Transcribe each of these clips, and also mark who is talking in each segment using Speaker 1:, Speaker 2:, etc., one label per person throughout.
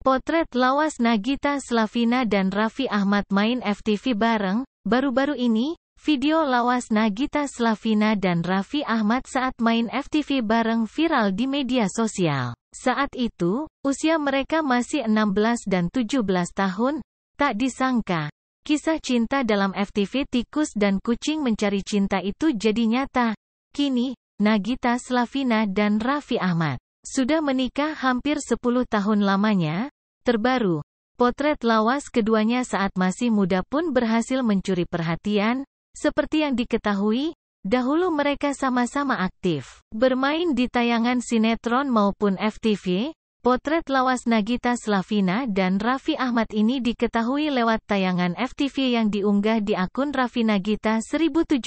Speaker 1: Potret lawas Nagita Slavina dan Raffi Ahmad main FTV bareng, baru-baru ini, video lawas Nagita Slavina dan Raffi Ahmad saat main FTV bareng viral di media sosial. Saat itu, usia mereka masih 16 dan 17 tahun, tak disangka. Kisah cinta dalam FTV tikus dan kucing mencari cinta itu jadi nyata. Kini, Nagita Slavina dan Raffi Ahmad sudah menikah hampir 10 tahun lamanya, terbaru, potret lawas keduanya saat masih muda pun berhasil mencuri perhatian, seperti yang diketahui, dahulu mereka sama-sama aktif. Bermain di tayangan sinetron maupun FTV, potret lawas Nagita Slavina dan Raffi Ahmad ini diketahui lewat tayangan FTV yang diunggah di akun Raffi Nagita 1717,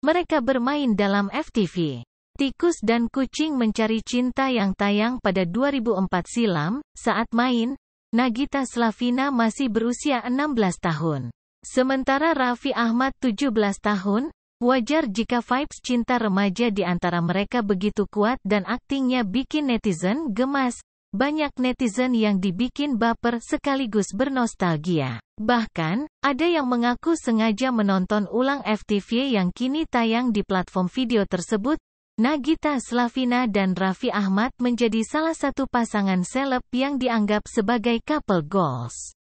Speaker 1: mereka bermain dalam FTV. Tikus dan Kucing Mencari Cinta yang tayang pada 2004 silam, saat main, Nagita Slavina masih berusia 16 tahun. Sementara Raffi Ahmad 17 tahun, wajar jika vibes cinta remaja di antara mereka begitu kuat dan aktingnya bikin netizen gemas. Banyak netizen yang dibikin baper sekaligus bernostalgia. Bahkan, ada yang mengaku sengaja menonton ulang FTV yang kini tayang di platform video tersebut Nagita Slavina dan Raffi Ahmad menjadi salah satu pasangan seleb yang dianggap sebagai couple goals.